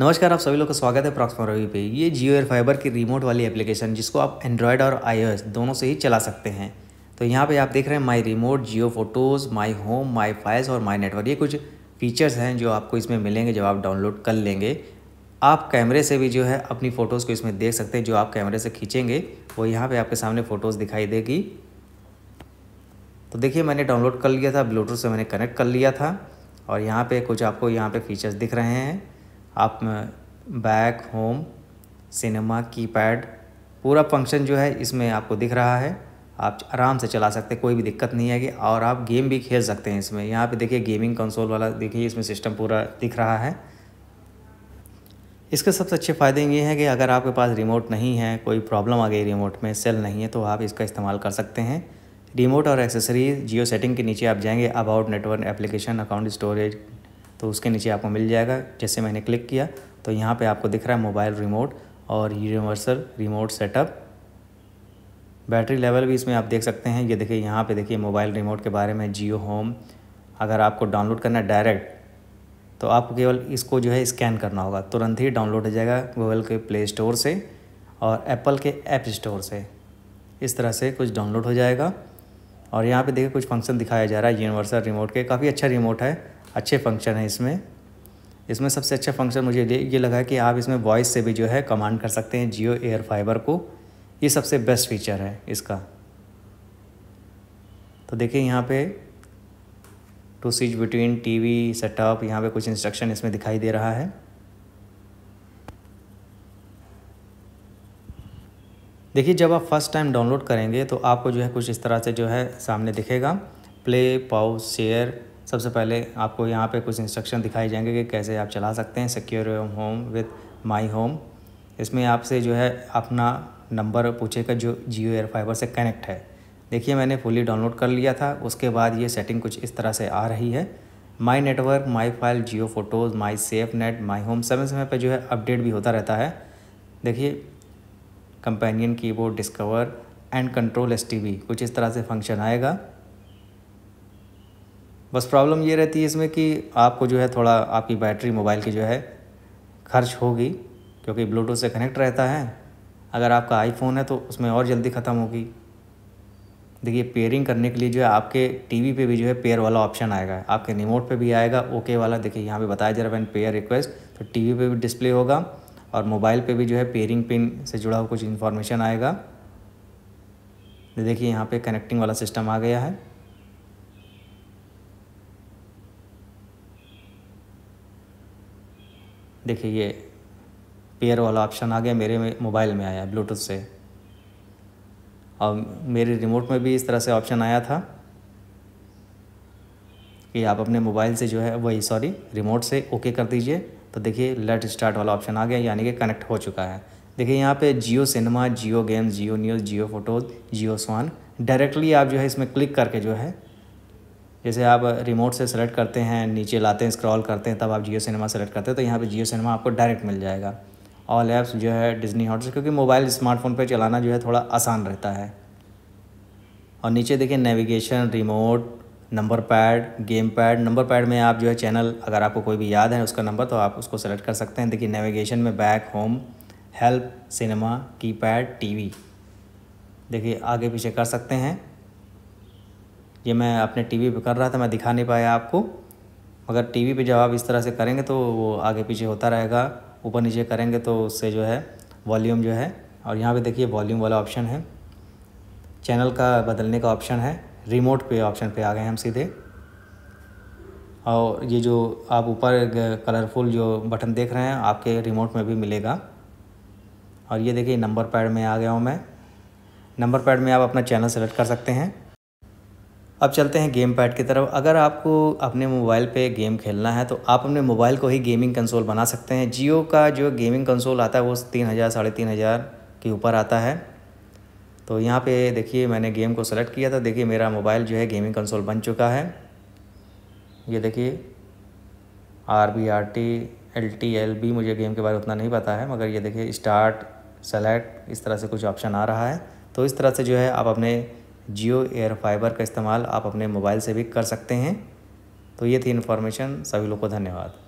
नमस्कार आप सभी लोग का स्वागत है रवि पे ये जियो एयर फाइबर की रिमोट वाली एप्लीकेशन जिसको आप एंड्रॉयड और आई दोनों से ही चला सकते हैं तो यहाँ पे आप देख रहे हैं my remote Jio photos my home my files और माई नेटवर्क ये कुछ फीचर्स हैं जो आपको इसमें मिलेंगे जब आप डाउनलोड कर लेंगे आप कैमरे से भी जो है अपनी फ़ोटोज़ को इसमें देख सकते हैं जो आप कैमरे से खींचेंगे वो यहाँ पर आपके सामने फ़ोटोज़ दिखाई देगी तो देखिए मैंने डाउनलोड कर लिया था ब्लूटूथ से मैंने कनेक्ट कर लिया था और यहाँ पर कुछ आपको यहाँ पर फीचर्स दिख रहे हैं आप बैक होम सिनेमा कीपैड पूरा फंक्शन जो है इसमें आपको दिख रहा है आप आराम से चला सकते हैं कोई भी दिक्कत नहीं आएगी और आप गेम भी खेल सकते हैं इसमें यहाँ पे देखिए गेमिंग कंसोल वाला देखिए इसमें सिस्टम पूरा दिख रहा है इसके सबसे अच्छे फ़ायदे ये हैं कि अगर आपके पास रिमोट नहीं है कोई प्रॉब्लम आ गई रिमोट में सेल नहीं है तो आप इसका इस्तेमाल कर सकते हैं रिमोट और एक्सेसरीज जियो सेटिंग के नीचे आप जाएंगे about network application account storage तो उसके नीचे आपको मिल जाएगा जैसे मैंने क्लिक किया तो यहाँ पे आपको दिख रहा है मोबाइल रिमोट और universal remote setup battery level भी इसमें आप देख सकते हैं ये देखिए यहाँ पे देखिए मोबाइल रिमोट के बारे में जियो होम अगर आपको डाउनलोड करना है डायरेक्ट तो आपको केवल इसको जो है स्कैन करना होगा तुरंत ही डाउनलोड हो जाएगा गूगल के प्ले स्टोर से और एप्पल के ऐप स्टोर से इस तरह से कुछ डाउनलोड हो जाएगा और यहाँ पे देखिए कुछ फंक्शन दिखाया जा रहा है यूनिवर्सल रिमोट के काफ़ी अच्छा रिमोट है अच्छे फंक्शन हैं इसमें इसमें सबसे अच्छा फंक्शन मुझे ये लगा कि आप इसमें वॉइस से भी जो है कमांड कर सकते हैं जियो एयर फाइबर को ये सबसे बेस्ट फीचर है इसका तो देखिए यहाँ पे to switch between TV setup यहाँ पे कुछ इंस्ट्रक्शन इसमें दिखाई दे रहा है देखिए जब आप फर्स्ट टाइम डाउनलोड करेंगे तो आपको जो है कुछ इस तरह से जो है सामने दिखेगा प्ले पाउ शेयर सबसे पहले आपको यहाँ पे कुछ इंस्ट्रक्शन दिखाए जाएंगे कि कैसे आप चला सकते हैं secure home with my home इसमें आपसे जो है अपना नंबर पूछेगा जो जियो एयर फाइबर से कनेक्ट है देखिए मैंने फुली डाउनलोड कर लिया था उसके बाद ये सेटिंग कुछ इस तरह से आ रही है my network my file Jio photos my safe net my home समय समय पर जो है अपडेट भी होता रहता है देखिए companion keyboard discover and control एस कुछ इस तरह से फंक्शन आएगा बस प्रॉब्लम ये रहती है इसमें कि आपको जो है थोड़ा आपकी बैटरी मोबाइल की जो है खर्च होगी क्योंकि ब्लूटूथ से कनेक्ट रहता है अगर आपका आईफोन है तो उसमें और जल्दी ख़त्म होगी देखिए पेयरिंग करने के लिए जो है आपके टीवी पे भी जो है पेयर वाला ऑप्शन आएगा आपके रिमोट पे भी आएगा ओके वाला देखिए यहाँ पे बताया जरा वैन पेयर रिक्वेस्ट तो टीवी पे भी डिस्प्ले होगा और मोबाइल पे भी जो है पेयरिंग पिन से जुड़ा हुआ कुछ इन्फॉर्मेशन आएगा देखिए यहाँ पे कनेक्टिंग वाला सिस्टम आ गया है देखिए ये पेयर वाला ऑप्शन आ गया मेरे मोबाइल में आया ब्लूटूथ से और मेरे रिमोट में भी इस तरह से ऑप्शन आया था कि आप अपने मोबाइल से जो है वही सॉरी रिमोट से ओके कर दीजिए तो देखिए लेट स्टार्ट वाला ऑप्शन आ गया यानी कि कनेक्ट हो चुका है देखिए यहाँ पे Jio cinema Jio games Jio news Jio photos Jio Saavn directly आप जो है इसमें क्लिक करके जो है जैसे आप रिमोट से सेलेक्ट करते हैं नीचे लाते हैं स्क्रॉल करते हैं तब आप जियो सिनेमा सेलेक्ट करते हैं तो यहाँ पे जियो सिनेमा आपको डायरेक्ट मिल जाएगा ऑल ऐप्स जो है डिज़नी हॉट क्योंकि मोबाइल स्मार्टफोन पर चलाना जो है थोड़ा आसान रहता है और नीचे देखिए navigation remote number pad game pad number pad में आप जो है चैनल अगर आपको कोई भी याद है उसका नंबर तो आप उसको सेलेक्ट कर सकते हैं देखिए नेविगेशन में back home help cinema keypad TV देखिए आगे पीछे कर सकते हैं ये मैं अपने टीवी पे कर रहा था मैं दिखा नहीं पाया आपको मगर टीवी पे जब आप इस तरह से करेंगे तो वो आगे पीछे होता रहेगा ऊपर नीचे करेंगे तो उससे जो है वॉल्यूम जो है और यहाँ पे देखिए वॉल्यूम वाला ऑप्शन है चैनल का बदलने का ऑप्शन है रिमोट पे ऑप्शन पे आ गए हम सीधे और ये जो आप ऊपर कलरफुल जो बटन देख रहे हैं आपके रिमोट में भी मिलेगा और ये देखिए नंबर पैड में आ गया हूँ मैं नंबर पैड में आप अपना चैनल सेलेक्ट कर सकते हैं अब चलते हैं गेम पैड की तरफ अगर आपको अपने मोबाइल पे गेम खेलना है तो आप अपने मोबाइल को ही गेमिंग कंसोल बना सकते हैं जियो का जो गेमिंग कंसोल आता है वो तीन हज़ार साढ़े तीन हज़ार के ऊपर आता है तो यहाँ पे देखिए मैंने गेम को सेलेक्ट किया था देखिए मेरा मोबाइल जो है गेमिंग कंसोल बन चुका है ये देखिए R B R T L T L B मुझे गेम के बारे में उतना नहीं पता है मगर ये देखिए स्टार्ट सेलेक्ट इस तरह से कुछ ऑप्शन आ रहा है तो इस तरह से जो है आप अपने जियो एयर फाइबर का इस्तेमाल आप अपने मोबाइल से भी कर सकते हैं तो ये थी इन्फॉर्मेशन सभी लोग को धन्यवाद